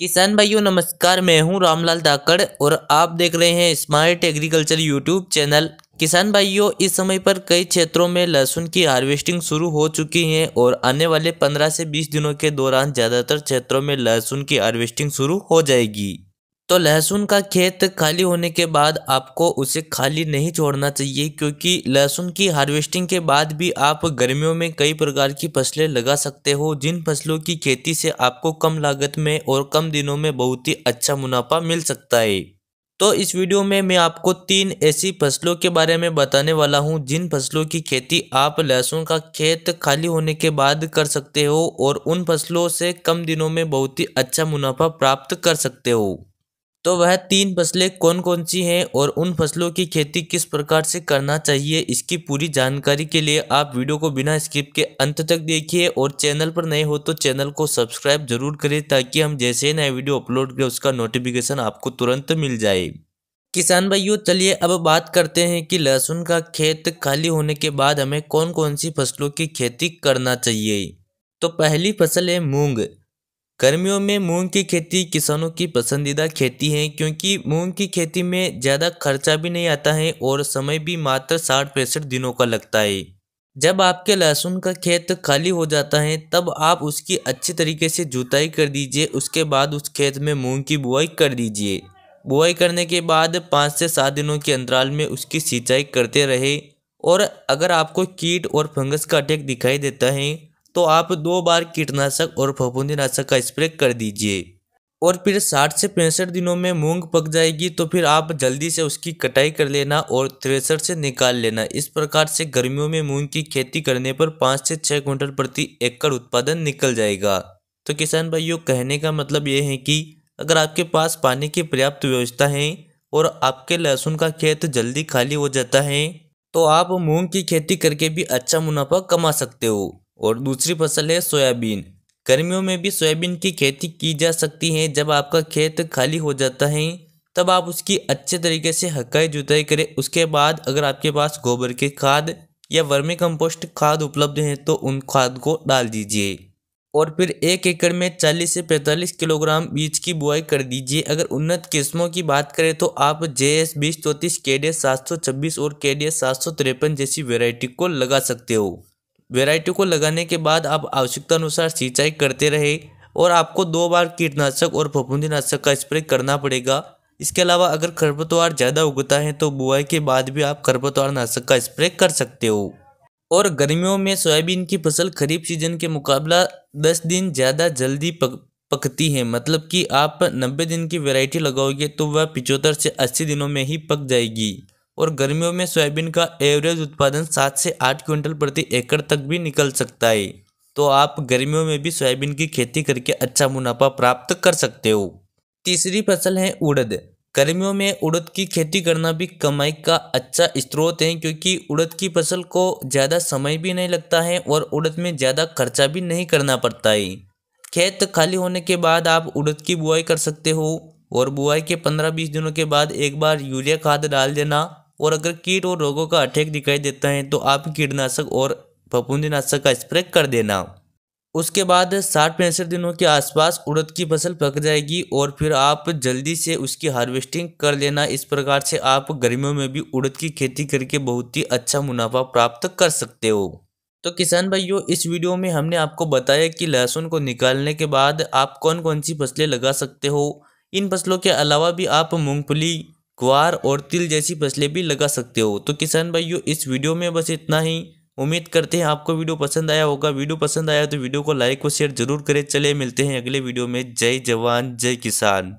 किसान भाइयों नमस्कार मैं हूं रामलाल धाकड़ और आप देख रहे हैं स्मार्ट एग्रीकल्चर यूट्यूब चैनल किसान भाइयों इस समय पर कई क्षेत्रों में लहसुन की हार्वेस्टिंग शुरू हो चुकी है और आने वाले 15 से 20 दिनों के दौरान ज़्यादातर क्षेत्रों में लहसुन की हार्वेस्टिंग शुरू हो जाएगी तो लहसुन का खेत खाली होने के बाद आपको उसे खाली नहीं छोड़ना चाहिए क्योंकि लहसुन की हार्वेस्टिंग के बाद भी आप गर्मियों में कई प्रकार की फसलें लगा सकते हो जिन फसलों की खेती से आपको कम लागत में और कम दिनों में बहुत ही अच्छा मुनाफा मिल सकता है तो इस वीडियो में मैं आपको तीन ऐसी फसलों के बारे में बताने वाला हूं जिन फसलों की खेती आप लहसुन का खेत खाली होने के बाद कर सकते हो और उन फसलों से कम दिनों में बहुत ही अच्छा मुनाफा प्राप्त कर सकते हो तो वह तीन फसलें कौन कौन सी हैं और उन फसलों की खेती किस प्रकार से करना चाहिए इसकी पूरी जानकारी के लिए आप वीडियो को बिना स्किप के अंत तक देखिए और चैनल पर नए हो तो चैनल को सब्सक्राइब जरूर करें ताकि हम जैसे ही नए वीडियो अपलोड करें उसका नोटिफिकेशन आपको तुरंत मिल जाए किसान भाइयों चलिए अब बात करते हैं कि लहसुन का खेत खाली होने के बाद हमें कौन कौन सी फसलों की खेती करना चाहिए तो पहली फसल है मूंग गर्मियों में मूंग की खेती किसानों की पसंदीदा खेती है क्योंकि मूंग की खेती में ज़्यादा खर्चा भी नहीं आता है और समय भी मात्र साठ पैंसठ दिनों का लगता है जब आपके लहसुन का खेत खाली हो जाता है तब आप उसकी अच्छी तरीके से जुताई कर दीजिए उसके बाद उस खेत में मूंग की बुआई कर दीजिए बुआई करने के बाद पाँच से सात दिनों के अंतराल में उसकी सिंचाई करते रहे और अगर आपको कीट और फंगस का अटैक दिखाई देता है तो आप दो बार कीटनाशक और नाशक का स्प्रे कर दीजिए और फिर साठ से पैंसठ दिनों में मूंग पक जाएगी तो फिर आप जल्दी से उसकी कटाई कर लेना और थ्रेसर से निकाल लेना इस प्रकार से गर्मियों में मूंग की खेती करने पर पाँच से छः क्विंटल प्रति एकड़ उत्पादन निकल जाएगा तो किसान भाइयों कहने का मतलब ये है कि अगर आपके पास पानी की पर्याप्त व्यवस्था है और आपके लहसुन का खेत जल्दी खाली हो जाता है तो आप मूँग की खेती करके भी अच्छा मुनाफा कमा सकते हो और दूसरी फसल है सोयाबीन गर्मियों में भी सोयाबीन की खेती की जा सकती है जब आपका खेत खाली हो जाता है तब आप उसकी अच्छे तरीके से हकाई जुताई करें उसके बाद अगर आपके पास गोबर के खाद या वर्मी कंपोस्ट खाद उपलब्ध हैं तो उन खाद को डाल दीजिए और फिर एक एकड़ में 40 से 45 किलोग्राम बीज की बुआई कर दीजिए अगर उन्नत किस्मों की बात करें तो आप जे एस बीस चौंतीस के डी एस सात सौ छब्बीस और के डी एस सात सौ तिरपन जैसी वेराइटी को लगा सकते हो वेराइटी को लगाने के बाद आप आवश्यकता अनुसार सिंचाई करते रहे और आपको दो बार कीटनाशक और नाशक का स्प्रे करना पड़ेगा इसके अलावा अगर खरपतवार ज़्यादा उगता है तो बुआई के बाद भी आप खरपतवार नाशक का स्प्रे कर सकते हो और गर्मियों में सोयाबीन की फसल खरीफ सीजन के मुकाबला दस दिन ज़्यादा जल्दी पक पकती है मतलब कि आप नब्बे दिन की वैरायटी लगाओगे तो वह पिचहत्तर से अस्सी दिनों में ही पक जाएगी और गर्मियों में सोयाबीन का एवरेज उत्पादन सात से आठ क्विंटल प्रति एकड़ तक भी निकल सकता है तो आप गर्मियों में भी सोयाबीन की खेती करके अच्छा मुनाफा प्राप्त कर सकते हो तीसरी फसल है उड़द गर्मियों में उड़द की खेती करना भी कमाई का अच्छा स्रोत है क्योंकि उड़द की फसल को ज़्यादा समय भी नहीं लगता है और उड़द में ज़्यादा खर्चा भी नहीं करना पड़ता है खेत खाली होने के बाद आप उड़द की बुआई कर सकते हो और बुआई के पंद्रह बीस दिनों के बाद एक बार यूरिया खाद डाल देना और अगर कीट और रोगों का अटैक दिखाई देता है तो आप कीटनाशक और फफूंदीनाशक का स्प्रे कर देना उसके बाद साठ पैंसठ दिनों के आसपास उड़द की फसल पक जाएगी और फिर आप जल्दी से उसकी हार्वेस्टिंग कर लेना इस प्रकार से आप गर्मियों में भी उड़द की खेती करके बहुत ही अच्छा मुनाफा प्राप्त कर सकते हो तो किसान भाइयों इस वीडियो में हमने आपको बताया कि लहसुन को निकालने के बाद आप कौन कौन सी फसलें लगा सकते हो इन फसलों के अलावा भी आप मूँगफली ग्वार और तिल जैसी फसलें भी लगा सकते हो तो किसान भाइयों इस वीडियो में बस इतना ही उम्मीद करते हैं आपको वीडियो पसंद आया होगा वीडियो पसंद आया तो वीडियो को लाइक और शेयर जरूर करें चले मिलते हैं अगले वीडियो में जय जवान जय किसान